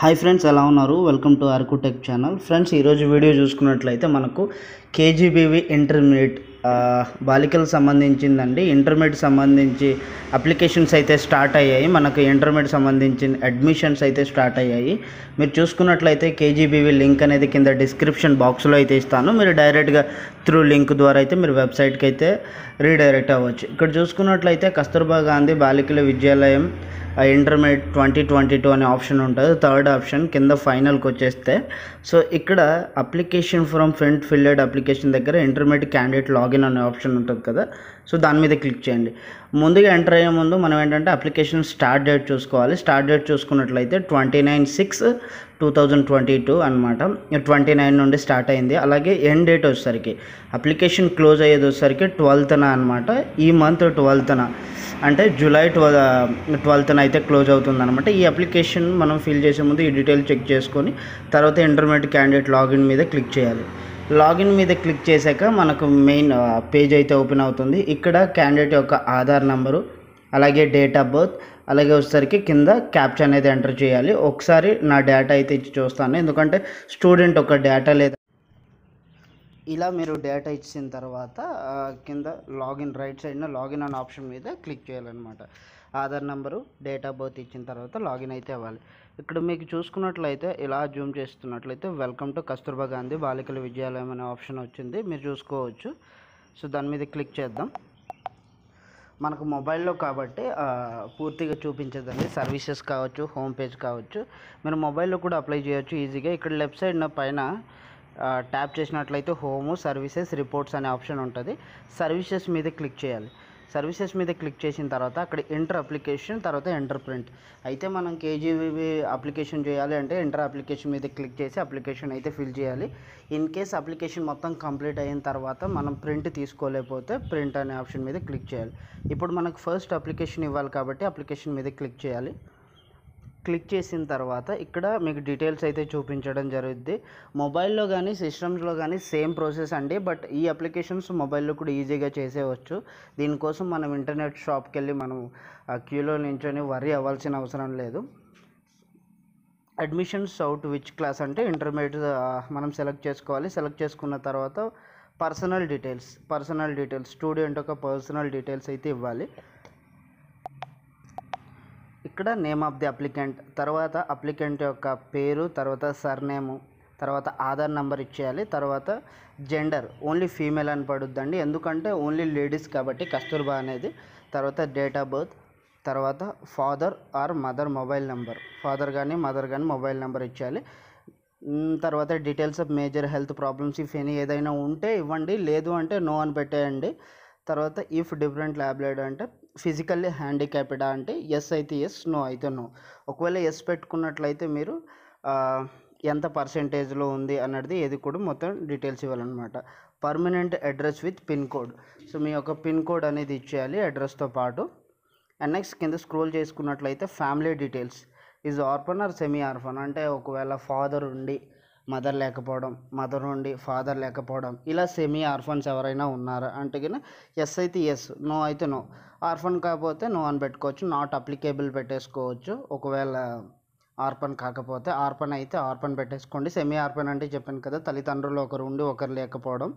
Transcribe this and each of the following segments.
hi friends ఎలా ఉన్నారు welcome to Araku tech channel friends ఈరోజు వీడియో చూసుకున్నట్లయితే మనకు కేజీబీవీ ఇంటర్మీడియట్ బాలికలకు సంబంధించిందండి ఇంటర్మీడియట్ సంబంధించి అప్లికేషన్స్ అయితే స్టార్ట్ అయ్యాయి మనకు ఇంటర్మీడియట్ సంబంధించిన అడ్మిషన్స్ అయితే స్టార్ట్ అయ్యాయి మీరు చూసుకున్నట్లయితే కేజీబీవీ లింక్ అనేది కింద డిస్క్రిప్షన్ బాక్స్లో అయితే ఇస్తాను మీరు డైరెక్ట్గా త్రూ లింక్ ద్వారా అయితే మీరు వెబ్సైట్కి అయితే రీడైరెక్ట్ అవ్వచ్చు ఇక్కడ చూసుకున్నట్లయితే కస్తూర్బా గాంధీ బాలికల విద్యాలయం ఇంటర్మీడియట్ ట్వంటీ ట్వంటీ టూ అనే ఆప్షన్ ఉంటుంది థర్డ్ ఆప్షన్ కింద ఫైనల్కి వచ్చేస్తే సో ఇక్కడ application from front filled application దగ్గర ఇంటర్మీడియట్ క్యాండిడేట్ లాగిన్ అనే ఆప్షన్ ఉంటుంది కదా సో దాని మీద క్లిక్ చేయండి ముందుగా ఎంటర్ అయ్యే ముందు మనం ఏంటంటే అప్లికేషన్ స్టార్ట్ డేట్ చూసుకోవాలి స్టార్ట్ డేట్ చూసుకున్నట్లయితే twenty nine six two thousand twenty two అనమాట ట్వంటీ నైన్ నుండి స్టార్ట్ అయింది అలాగే ఎండ్ డేట్ వచ్చేసరికి అప్లికేషన్ క్లోజ్ అయ్యేది వచ్చేసరికి ట్వెల్త్న అనమాట ఈ మంత్ ట్వెల్త్న అంటే జూలై ట్వెల్ ట్వెల్త్న అయితే క్లోజ్ అవుతుంది అనమాట ఈ అప్లికేషన్ మనం ఫిల్ చేసే ముందు ఈ డీటెయిల్ చెక్ చేసుకొని తర్వాత ఇంటర్మీడియట్ క్యాండిడేట్ లాగిన్ మీద క్లిక్ చేయాలి లాగిన్ మీద క్లిక్ చేశాక మనకు మెయిన్ పేజ్ అయితే ఓపెన్ అవుతుంది ఇక్కడ క్యాండిడేట్ యొక్క ఆధార్ నెంబరు అలాగే డేట్ ఆఫ్ బర్త్ అలాగే వచ్చేసరికి కింద క్యాప్చర్ అనేది ఎంటర్ చేయాలి ఒకసారి నా డేటా అయితే ఇచ్చి చూస్తాను ఎందుకంటే స్టూడెంట్ ఒక డేటా లేదా ఇలా మీరు డేటా ఇచ్చిన తర్వాత కింద లాగిన్ రైట్ సైడ్న లాగిన్ అనే ఆప్షన్ మీద క్లిక్ చేయాలన్నమాట Aadhaar number date of birth ఇచ్చిన తర్వాత లాగిన్ అయితే అవ్వాలి ఇక్కడ మీకు చూసుకున్నట్లయితే ఇలా జూమ్ చేస్తున్నట్లయితే వెల్కమ్ టు కస్తూర్బా గాంధీ బాలికల విద్యాలయం అనే ఆప్షన్ వచ్చింది మీరు చూసుకోవచ్చు సో దాని మీద క్లిక్ చేద్దాం మనకు మొబైల్లో కాబట్టి పూర్తిగా చూపించదండి సర్వీసెస్ కావచ్చు హోమ్ పేజ్ కావచ్చు మీరు మొబైల్లో కూడా అప్లై చేయొచ్చు ఈజీగా ఇక్కడ లెఫ్ట్ సైడ్ పైన ట్యాప్ చేసినట్లయితే హోము సర్వీసెస్ రిపోర్ట్స్ అనే ఆప్షన్ ఉంటుంది సర్వీసెస్ మీద క్లిక్ చేయాలి సర్వీసెస్ మీద క్లిక్ చేసిన తర్వాత అక్కడ ఇంటర్ అప్లికేషన్ తర్వాత ఎంటర్ ప్రింట్ అయితే మనం కేజీబీబీ అప్లికేషన్ చేయాలి అంటే ఇంటర్ అప్లికేషన్ మీద క్లిక్ చేసి అప్లికేషన్ అయితే ఫిల్ చేయాలి ఇన్ కేస్ అప్లికేషన్ మొత్తం కంప్లీట్ అయిన తర్వాత మనం ప్రింట్ తీసుకోలేకపోతే ప్రింట్ అనే ఆప్షన్ మీద క్లిక్ చేయాలి ఇప్పుడు మనకు ఫస్ట్ అప్లికేషన్ ఇవ్వాలి కాబట్టి అప్లికేషన్ మీద క్లిక్ చేయాలి క్లిక్ చేసిన తర్వాత ఇక్కడ మీకు డీటెయిల్స్ అయితే చూపించడం జరుగుద్ది మొబైల్లో కానీ సిస్టమ్స్లో కానీ సేమ్ ప్రాసెస్ అండి బట్ ఈ అప్లికేషన్స్ మొబైల్లో కూడా ఈజీగా చేసేవచ్చు దీనికోసం మనం ఇంటర్నెట్ షాప్కి వెళ్ళి మనం క్యూలో నించొని వరి అవ్వాల్సిన అవసరం లేదు అడ్మిషన్స్ అవుట్ విచ్ క్లాస్ అంటే ఇంటర్మీడియట్ మనం సెలెక్ట్ చేసుకోవాలి సెలెక్ట్ చేసుకున్న తర్వాత personal details personal details student ఒక పర్సనల్ డీటెయిల్స్ అయితే ఇవ్వాలి ఇక్కడ నేమ్ ఆఫ్ ది అప్లికెంట్ తర్వాత అప్లికెంట్ యొక్క పేరు తర్వాత సర్నేము తర్వాత ఆధార్ నెంబర్ ఇచ్చేయాలి తర్వాత జెండర్ ఓన్లీ ఫీమేల్ అని పడుద్దండి ఎందుకంటే ఓన్లీ లేడీస్ కాబట్టి కస్తూర్బా అనేది తర్వాత డేట్ ఆఫ్ బర్త్ తర్వాత father or mother mobile number father కానీ మదర్ కానీ మొబైల్ నెంబర్ ఇచ్చేయాలి తర్వాత details of major health problems if any ఏదైనా ఉంటే ఇవ్వండి లేదు అంటే నో అని పెట్టేయండి తర్వాత ఇఫ్ డిఫరెంట్ ల్యాబ్లెడ్ అంటే ఫిజికల్లీ హ్యాండిక్యాప్డా అంటే ఎస్ అయితే ఎస్ నో అయితే నో ఒకవేళ ఎస్ పెట్టుకున్నట్లయితే మీరు ఎంత పర్సంటేజ్లో ఉంది అన్నది ఏది కూడా మొత్తం డీటెయిల్స్ ఇవ్వాలన్నమాట permanent address with pin code so మీ యొక్క పిన్ కోడ్ అనేది ఇచ్చేయాలి అడ్రస్తో పాటు అండ్ నెక్స్ట్ కింద స్క్రోల్ చేసుకున్నట్లయితే family details is orphan or semi orphan అంటే ఒకవేళ ఫాదర్ ఉండి మదర్ లేకపోవడం మదర్ నుండి ఫాదర్ లేకపోవడం ఇలా సెమీ ఆర్ఫన్స్ ఎవరైనా ఉన్నారా అంటే ఎస్ అయితే ఎస్ నో అయితే నో ఆర్ఫన్ కాకపోతే నో అని పెట్టుకోవచ్చు నాట్ అప్లికేబుల్ పెట్టేసుకోవచ్చు ఒకవేళ ఆర్పన్ కాకపోతే ఆర్పన్ అయితే ఆర్పన్ పెట్టేసుకోండి సెమీ ఆర్పన్ అంటే చెప్పాను కదా తల్లిదండ్రులు ఒకరు ఉండి ఒకరు లేకపోవడం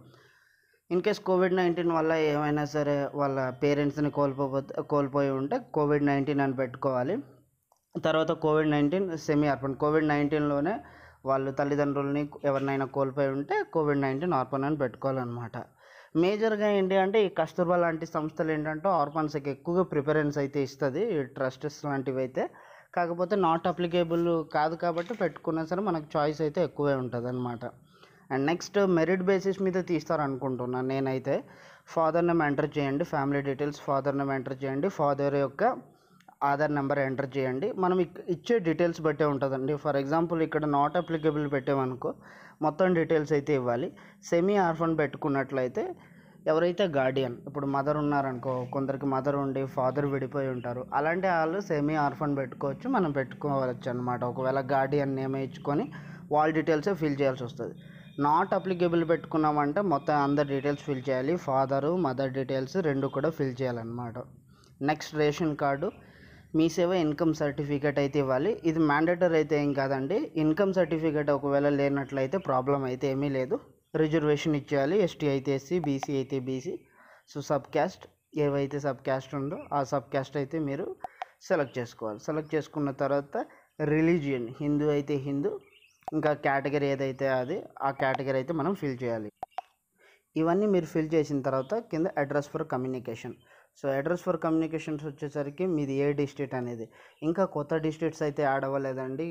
ఇన్ కేస్ కోవిడ్ నైన్టీన్ వల్ల ఏమైనా సరే వాళ్ళ పేరెంట్స్ని కోల్పోతే కోల్పోయి ఉంటే కోవిడ్ నైన్టీన్ అని పెట్టుకోవాలి తర్వాత Covid nineteen semi orphan Covid నైన్టీన్లోనే వాళ్ళు తల్లిదండ్రులని ఎవరినైనా కోల్పోయి ఉంటే కోవిడ్ నైన్టీన్ ఆర్పన్ అని పెట్టుకోవాలన్నమాట మేజర్గా ఏంటి అంటే ఈ కస్తూర్బా లాంటి సంస్థలు ఏంటంటే ఆర్పన్స్కి ఎక్కువగా ప్రిఫరెన్స్ అయితే ఇస్తుంది ట్రస్టెస్ లాంటివి అయితే కాకపోతే నాట్ అప్లికేబుల్ కాదు కాబట్టి పెట్టుకున్నా సరే మనకు చాయిస్ అయితే ఎక్కువే ఉంటుంది అనమాట అండ్ నెక్స్ట్ మెరిట్ బేసిస్ మీద తీస్తారనుకుంటున్నాను నేనైతే ఫాదర్ నేమ్ ఎంటర్ చేయండి family details father name enter చేయండి ఫాదర్ యొక్క ఆధార్ నెంబర్ ఎంటర్ చేయండి మనం ఇచ్చే డీటెయిల్స్ బట్టే ఉంటుందండి ఫర్ ఎగ్జాంపుల్ ఇక్కడ నాట్ అప్లికబుల్ పెట్టామనుకో మొత్తం డీటెయిల్స్ అయితే ఇవ్వాలి సెమీ ఆర్ఫన్ పెట్టుకున్నట్లయితే ఎవరైతే గార్డియన్ ఇప్పుడు మదర్ ఉన్నారనుకో కొందరికి మదర్ ఉండి ఫాదర్ విడిపోయి ఉంటారు అలాంటి వాళ్ళు సెమీ ఆర్ఫన్ పెట్టుకోవచ్చు మనం పెట్టుకోవచ్చు అనమాట ఒకవేళ గార్డియన్ నేమ్ ఇచ్చుకొని వాళ్ళ డీటెయిల్సే ఫిల్ చేయాల్సి వస్తుంది నాట్ అప్లికేబుల్ పెట్టుకున్నామంటే మొత్తం అందరి డీటెయిల్స్ ఫిల్ చేయాలి ఫాదరు మదర్ డీటెయిల్స్ రెండు కూడా ఫిల్ చేయాలన్నమాట నెక్స్ట్ రేషన్ కార్డు మీ సేవ ఇన్కమ్ సర్టిఫికేట్ అయితే ఇవ్వాలి ఇది మ్యాండేటరీ అయితే ఏం కాదండి ఇన్కమ్ సర్టిఫికేట్ ఒకవేళ లేనట్లయితే ప్రాబ్లం అయితే ఏమీ లేదు రిజర్వేషన్ ఇచ్చేయాలి ఎస్టీ అయితే ఎస్సీ బీసీ అయితే బీసీ సో సబ్ క్యాస్ట్ ఏవైతే సబ్ క్యాస్ట్ ఉందో ఆ సబ్ క్యాస్ట్ అయితే మీరు సెలెక్ట్ చేసుకోవాలి సెలెక్ట్ చేసుకున్న తర్వాత రిలీజియన్ హిందూ అయితే హిందూ ఇంకా కేటగిరీ ఏదైతే అది ఆ కేటగిరీ అయితే మనం ఫిల్ చేయాలి ఇవన్నీ మీరు ఫిల్ చేసిన తర్వాత కింద address for communication so address for communications వచ్చేసరికి మీది ఏ డిస్ట్రిక్ట్ అనేది ఇంకా కొత్త డిస్ట్రిక్ట్స్ అయితే యాడ్ అవ్వలేదండి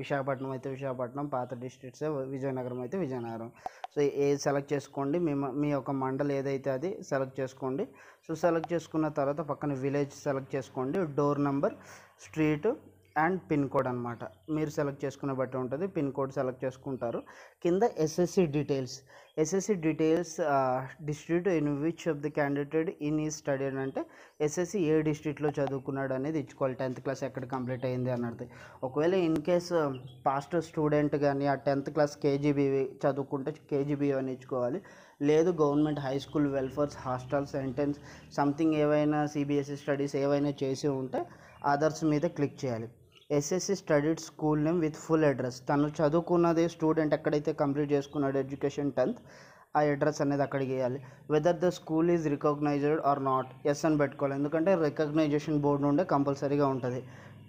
విశాఖపట్నం అయితే విశాఖపట్నం పాత డిస్ట్రిక్ట్స్ విజయనగరం అయితే విజయనగరం సో ఏ సెలెక్ట్ చేసుకోండి మీ మీ యొక్క మండలి ఏదైతే అది సెలెక్ట్ చేసుకోండి సో సెలెక్ట్ చేసుకున్న తర్వాత పక్కన విలేజ్ సెలెక్ట్ చేసుకోండి door number street and pin code అనమాట మీరు సెలెక్ట్ చేసుకునే బట్టి ఉంటుంది పిన్ కోడ్ సెలెక్ట్ చేసుకుంటారు కింద SSC details SSC details district in which of the candidate in ఈ స్టడీ అని అంటే ఎస్ఎస్సి ఏ డిస్ట్రిక్ట్లో చదువుకున్నాడు అనేది ఇచ్చుకోవాలి టెన్త్ క్లాస్ ఎక్కడ కంప్లీట్ అయింది అన్నది ఒకవేళ ఇన్ కేస్ పాస్ట్ స్టూడెంట్ కానీ ఆ టెన్త్ క్లాస్ కేజీబీ చదువుకుంటే కేజీబీ అని ఇచ్చుకోవాలి లేదు government high school welfares hostels sentence something ఏవైనా సిబిఎస్ఈ స్టడీస్ e ఏవైనా చేసి ఉంటే అదర్స్ మీద క్లిక్ చేయాలి SSC studied school name with full address తను చదువుకున్నది స్టూడెంట్ ఎక్కడైతే కంప్లీట్ చేసుకున్నాడు ఎడ్యుకేషన్ టెన్త్ ఆ అడ్రస్ అనేది అక్కడికి వేయాలి whether the school is recognised or not yes అని పెట్టుకోవాలి ఎందుకంటే రికగ్నైజేషన్ బోర్డు నుండే కంపల్సరీగా ఉంటుంది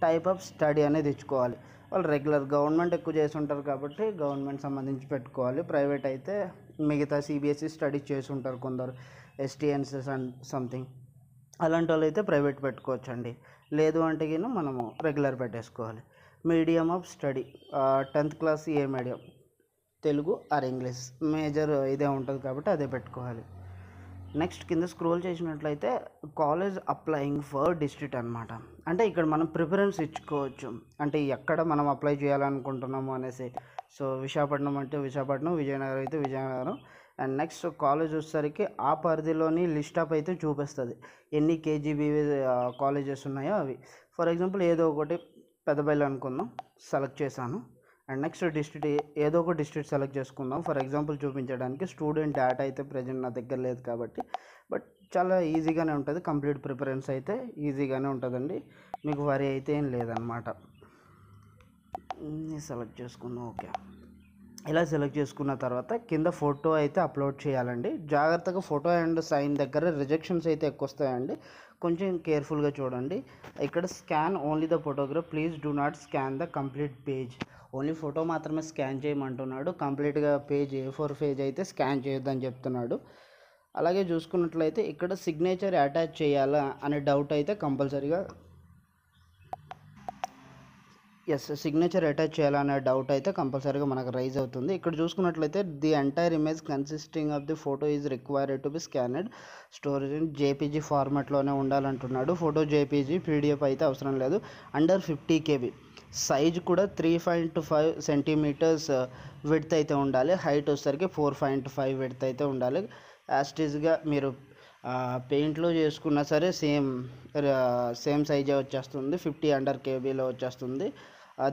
టైప్ ఆఫ్ స్టడీ అనేది ఇచ్చుకోవాలి వాళ్ళు రెగ్యులర్ గవర్నమెంట్ ఎక్కువ చేస్తుంటారు కాబట్టి గవర్నమెంట్ సంబంధించి పెట్టుకోవాలి ప్రైవేట్ అయితే మిగతా సిబిఎస్ఈ స్టడీ e చేస్తుంటారు కొందరు ఎస్టీఎన్సెస్ అండ్ సంథింగ్ అలాంటి వాళ్ళు అయితే ప్రైవేట్ పెట్టుకోవచ్చండి లేదు అంటే కిను మనము రెగ్యులర్ పెట్టేసుకోవాలి medium of study tenth class ఏ medium Telugu or English major ఇదే ఉంటుంది కాబట్టి అదే పెట్టుకోవాలి నెక్స్ట్ కింద స్క్రోల్ చేసినట్లయితే కాలేజ్ అప్లయింగ్ ఫర్ డిస్ట్రిక్ట్ అనమాట అంటే ఇక్కడ మనం ప్రిఫరెన్స్ ఇచ్చుకోవచ్చు అంటే ఎక్కడ మనం అప్లై చేయాలనుకుంటున్నాము అనేసి సో విశాఖపట్నం అంటే విశాఖపట్నం విజయనగరం అయితే విజయనగరం అండ్ నెక్స్ట్ కాలేజ్ వచ్చేసరికి ఆ పరిధిలోని లిస్ట్ అప్ అయితే చూపిస్తుంది ఎన్ని కేజీబీ కాలేజెస్ ఉన్నాయో అవి ఫర్ ఎగ్జాంపుల్ ఏదో ఒకటి పెద్దబయలు అనుకుందాం సెలెక్ట్ చేశాను అండ్ నెక్స్ట్ డిస్ట్రిక్ట్ ఏదో ఒక డిస్ట్రిక్ట్ సెలెక్ట్ చేసుకుందాం ఫర్ ఎగ్జాంపుల్ చూపించడానికి స్టూడెంట్ డేటా అయితే ప్రజెంట్ నా దగ్గర లేదు కాబట్టి బట్ చాలా ఈజీగానే ఉంటుంది కంప్లీట్ ప్రిఫరెన్స్ అయితే ఈజీగానే ఉంటుందండి మీకు వరి అయితే ఏం లేదనమాట సెలెక్ట్ చేసుకుందాం ఓకే ఇలా సెలెక్ట్ చేసుకున్న తర్వాత కింద ఫోటో అయితే అప్లోడ్ చేయాలండి జాగ్రత్తగా ఫోటో అండ్ సైన్ దగ్గర రిజెక్షన్స్ అయితే ఎక్కువ వస్తాయండి కొంచెం కేర్ఫుల్గా చూడండి ఇక్కడ scan only the photograph please do not scan the complete page only photo మాత్రమే స్కాన్ చేయమంటున్నాడు కంప్లీట్గా పేజ్ ఏ ఫోర్ పేజ్ అయితే స్కాన్ చేయొద్దని చెప్తున్నాడు అలాగే చూసుకున్నట్లయితే ఇక్కడ సిగ్నేచర్ అటాచ్ చేయాలా అనే డౌట్ అయితే కంపల్సరీగా ఎస్ సిగ్నేచర్ అటాచ్ చేయాలనే డౌట్ అయితే కంపల్సరీగా మనకు రైజ్ అవుతుంది ఇక్కడ చూసుకున్నట్లయితే the entire image consisting of the photo is required to be scanned storage JPG ఫార్మాట్లోనే ఉండాలంటున్నాడు ఫోటో జేపీజీ పీడిఎఫ్ అయితే అవసరం లేదు అండర్ ఫిఫ్టీ కేబీ సైజ్ కూడా three point five centimetres width అయితే ఉండాలి హైట్ వచ్చేసరికి ఫోర్ పాయింట్ ఫైవ్ విడ్త్ అయితే ఉండాలి యాస్టీజ్గా మీరు పెయింట్లో చేసుకున్నా సరే సేమ్ సేమ్ సైజే వచ్చేస్తుంది ఫిఫ్టీ అండర్ కేబీలో వచ్చేస్తుంది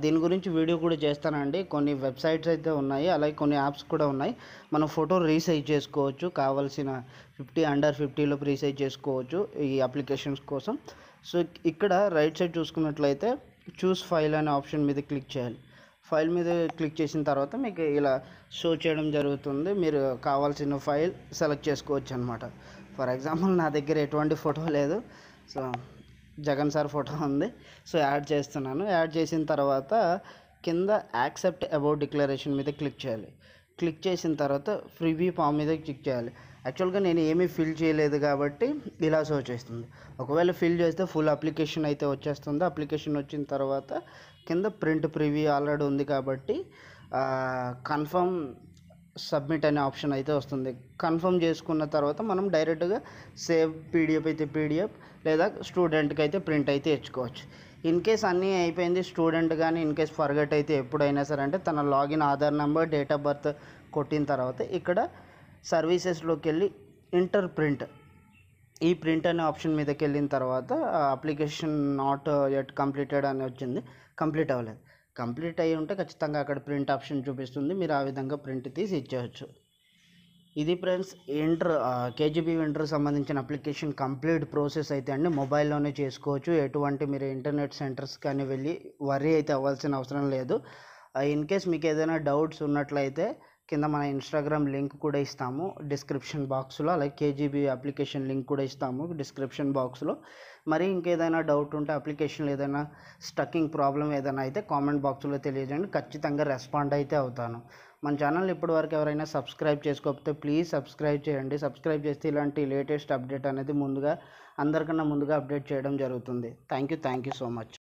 దీని గురించి వీడియో కూడా చేస్తానండి కొన్ని వెబ్సైట్స్ అయితే ఉన్నాయి అలాగే కొన్ని యాప్స్ కూడా ఉన్నాయి మనం ఫోటో రీసైజ్ చేసుకోవచ్చు కావాల్సిన ఫిఫ్టీ అండర్ ఫిఫ్టీలో రీసైజ్ చేసుకోవచ్చు ఈ అప్లికేషన్స్ కోసం సో ఇక్కడ రైట్ సైడ్ చూసుకున్నట్లయితే చూస్ ఫైల్ అనే ఆప్షన్ మీద క్లిక్ చేయాలి ఫైల్ మీద క్లిక్ చేసిన తర్వాత మీకు ఇలా షో చేయడం జరుగుతుంది మీరు కావాల్సిన ఫైల్ సెలెక్ట్ చేసుకోవచ్చు అనమాట ఫర్ ఎగ్జాంపుల్ నా దగ్గర ఎటువంటి ఫోటో లేదు సో జగన్ సార్ ఫోటో ఉంది సో యాడ్ చేస్తున్నాను యాడ్ చేసిన తర్వాత కింద యాక్సెప్ట్ అబౌట్ డిక్లరేషన్ మీద క్లిక్ చేయాలి క్లిక్ చేసిన తర్వాత ఫ్రీబీ ఫామ్ మీద క్లిక్ చేయాలి యాక్చువల్గా నేను ఏమీ ఫిల్ చేయలేదు కాబట్టి ఇలా సో చేస్తుంది ఒకవేళ ఫిల్ చేస్తే ఫుల్ అప్లికేషన్ అయితే వచ్చేస్తుంది అప్లికేషన్ వచ్చిన తర్వాత కింద ప్రింట్ ప్రివ్యూ ఆల్రెడీ ఉంది కాబట్టి కన్ఫర్మ్ సబ్మిట్ అనే ఆప్షన్ అయితే వస్తుంది కన్ఫర్మ్ చేసుకున్న తర్వాత మనం డైరెక్ట్గా సేవ్ పీడిఎఫ్ అయితే పీడిఎఫ్ లేదా స్టూడెంట్కి అయితే ప్రింట్ అయితే ఇచ్చుకోవచ్చు ఇన్ కేస్ అన్నీ అయిపోయింది స్టూడెంట్ కానీ ఇన్ కేస్ ఫర్గట్ అయితే ఎప్పుడైనా సరే అంటే తన login Aadhaar number date of birth కొట్టిన తర్వాత ఇక్కడ సర్వీసెస్లోకి వెళ్ళి ఇంటర్ ప్రింట్ ఈ ప్రింట్ అనే ఆప్షన్ మీదకి వెళ్ళిన తర్వాత అప్లికేషన్ నాట్ ఎట్ కంప్లీటెడ్ అని వచ్చింది కంప్లీట్ అవ్వలేదు కంప్లీట్ అయ్యి ఉంటే ఖచ్చితంగా అక్కడ ప్రింట్ ఆప్షన్ చూపిస్తుంది మీరు ఆ విధంగా ప్రింట్ తీసి ఇచ్చేయచ్చు ఇది ఫ్రెండ్స్ ఇంటర్ కేజీబీ ఇంటర్ సంబంధించిన అప్లికేషన్ కంప్లీట్ ప్రాసెస్ అయితే అండి మొబైల్లోనే చేసుకోవచ్చు ఎటువంటి మీరు ఇంటర్నెట్ సెంటర్స్ కానీ వెళ్ళి వరీ అయితే అవ్వాల్సిన అవసరం లేదు ఇన్ కేస్ మీకు ఏదైనా డౌట్స్ ఉన్నట్లయితే కింద మన ఇన్స్టాగ్రామ్ లింక్ కూడా ఇస్తాము డిస్క్రిప్షన్ బాక్స్లో అలాగే కేజీబీ అప్లికేషన్ లింక్ కూడా ఇస్తాము డిస్క్రిప్షన్ బాక్స్లో మరి ఇంకేదైనా డౌట్ ఉంటే అప్లికేషన్లో ఏదైనా స్టక్కింగ్ ప్రాబ్లం ఏదైనా అయితే కామెంట్ బాక్స్లో తెలియజేయండి ఖచ్చితంగా రెస్పాండ్ అయితే అవుతాను మన ఛానల్ ఇప్పటివరకు ఎవరైనా సబ్స్క్రైబ్ చేసుకోకపోతే ప్లీజ్ సబ్స్క్రైబ్ చేయండి సబ్స్క్రైబ్ చేస్తే ఇలాంటి లేటెస్ట్ అప్డేట్ అనేది ముందుగా అందరికన్నా ముందుగా అప్డేట్ చేయడం జరుగుతుంది thank you thank you so much